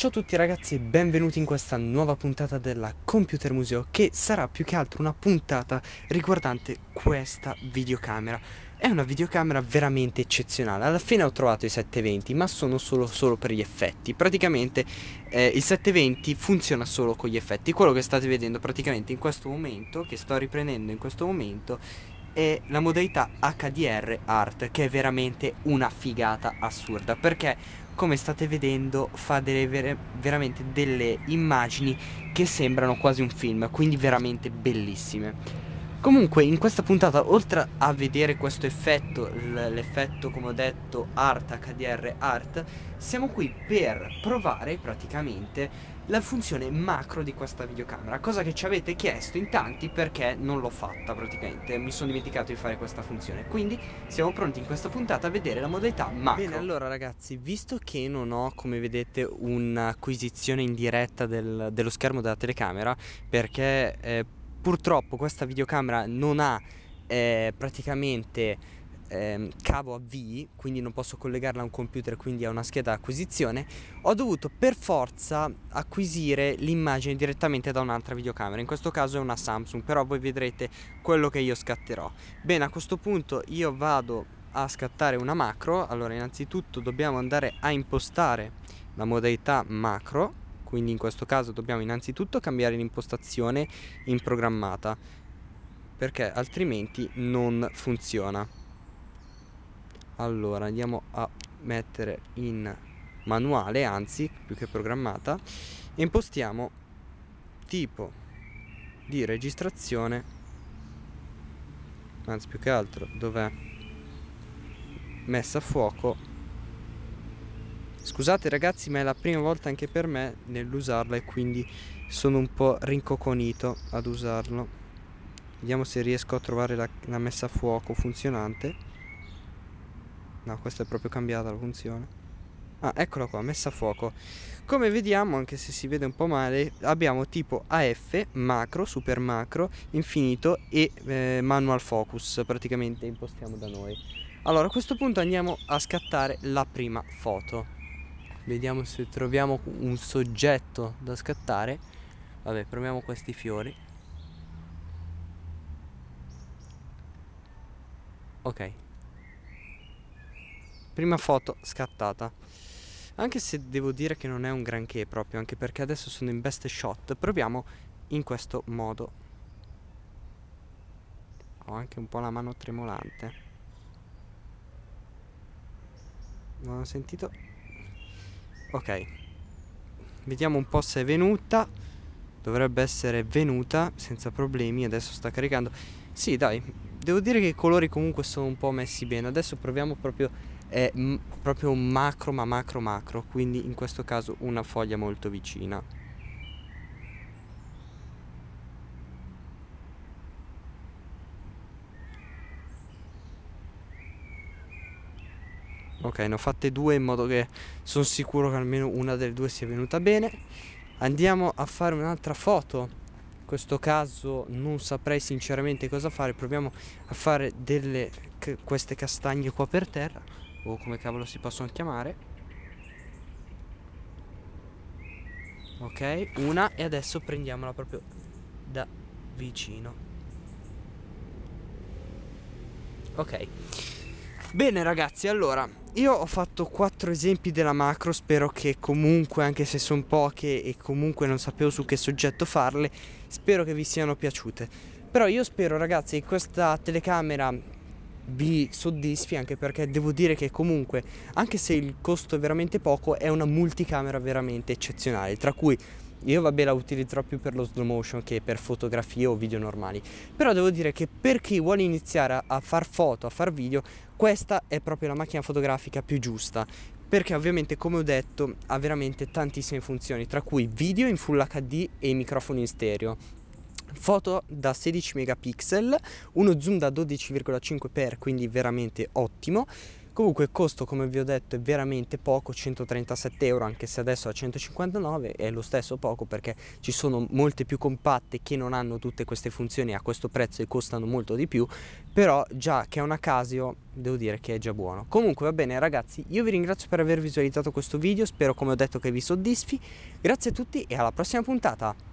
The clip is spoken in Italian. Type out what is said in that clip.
Ciao a tutti ragazzi e benvenuti in questa nuova puntata della Computer Museo che sarà più che altro una puntata riguardante questa videocamera. È una videocamera veramente eccezionale, alla fine ho trovato i 720 ma sono solo, solo per gli effetti, praticamente eh, il 720 funziona solo con gli effetti, quello che state vedendo praticamente in questo momento, che sto riprendendo in questo momento è la modalità HDR Art che è veramente una figata assurda perché come state vedendo fa delle ver veramente delle immagini che sembrano quasi un film quindi veramente bellissime Comunque in questa puntata oltre a vedere questo effetto, l'effetto come ho detto art HDR art, siamo qui per provare praticamente la funzione macro di questa videocamera, cosa che ci avete chiesto in tanti perché non l'ho fatta praticamente, mi sono dimenticato di fare questa funzione, quindi siamo pronti in questa puntata a vedere la modalità macro. Bene allora ragazzi, visto che non ho come vedete un'acquisizione in diretta del, dello schermo della telecamera, perché... Eh, Purtroppo questa videocamera non ha eh, praticamente eh, cavo a V, quindi non posso collegarla a un computer, quindi a una scheda acquisizione, ho dovuto per forza acquisire l'immagine direttamente da un'altra videocamera, in questo caso è una Samsung, però voi vedrete quello che io scatterò. Bene, a questo punto io vado a scattare una macro, allora innanzitutto dobbiamo andare a impostare la modalità macro quindi in questo caso dobbiamo innanzitutto cambiare l'impostazione in programmata perché altrimenti non funziona. Allora andiamo a mettere in manuale, anzi più che programmata, e impostiamo tipo di registrazione, anzi più che altro dov'è messa a fuoco Scusate ragazzi ma è la prima volta anche per me nell'usarla e quindi sono un po' rincoconito ad usarlo. Vediamo se riesco a trovare la, la messa a fuoco funzionante. No, questa è proprio cambiata la funzione. Ah, eccola qua, messa a fuoco. Come vediamo, anche se si vede un po' male, abbiamo tipo AF, macro, super macro, infinito e eh, manual focus, praticamente impostiamo da noi. Allora, a questo punto andiamo a scattare la prima foto. Vediamo se troviamo un soggetto da scattare. Vabbè, proviamo questi fiori. Ok. Prima foto scattata. Anche se devo dire che non è un granché proprio, anche perché adesso sono in best shot. Proviamo in questo modo. Ho anche un po' la mano tremolante. Non ho sentito Ok Vediamo un po' se è venuta Dovrebbe essere venuta senza problemi Adesso sta caricando Sì dai Devo dire che i colori comunque sono un po' messi bene Adesso proviamo proprio è eh, Proprio macro ma macro macro Quindi in questo caso una foglia molto vicina Ok, ne ho fatte due in modo che sono sicuro che almeno una delle due sia venuta bene. Andiamo a fare un'altra foto. In questo caso non saprei sinceramente cosa fare. Proviamo a fare delle queste castagne qua per terra. O come cavolo si possono chiamare. Ok, una e adesso prendiamola proprio da vicino. Ok. Bene ragazzi, allora io ho fatto quattro esempi della macro, spero che comunque, anche se sono poche e comunque non sapevo su che soggetto farle, spero che vi siano piaciute. Però io spero ragazzi che questa telecamera vi soddisfi anche perché devo dire che comunque, anche se il costo è veramente poco, è una multicamera veramente eccezionale, tra cui io vabbè la utilizzerò più per lo slow motion che per fotografie o video normali, però devo dire che per chi vuole iniziare a far foto, a far video, questa è proprio la macchina fotografica più giusta, perché ovviamente come ho detto ha veramente tantissime funzioni, tra cui video in Full HD e microfoni in stereo foto da 16 megapixel, uno zoom da 12,5x, quindi veramente ottimo, Comunque il costo come vi ho detto è veramente poco, 137 euro anche se adesso a 159 è lo stesso poco perché ci sono molte più compatte che non hanno tutte queste funzioni a questo prezzo e costano molto di più, però già che è una Casio devo dire che è già buono. Comunque va bene ragazzi, io vi ringrazio per aver visualizzato questo video, spero come ho detto che vi soddisfi, grazie a tutti e alla prossima puntata!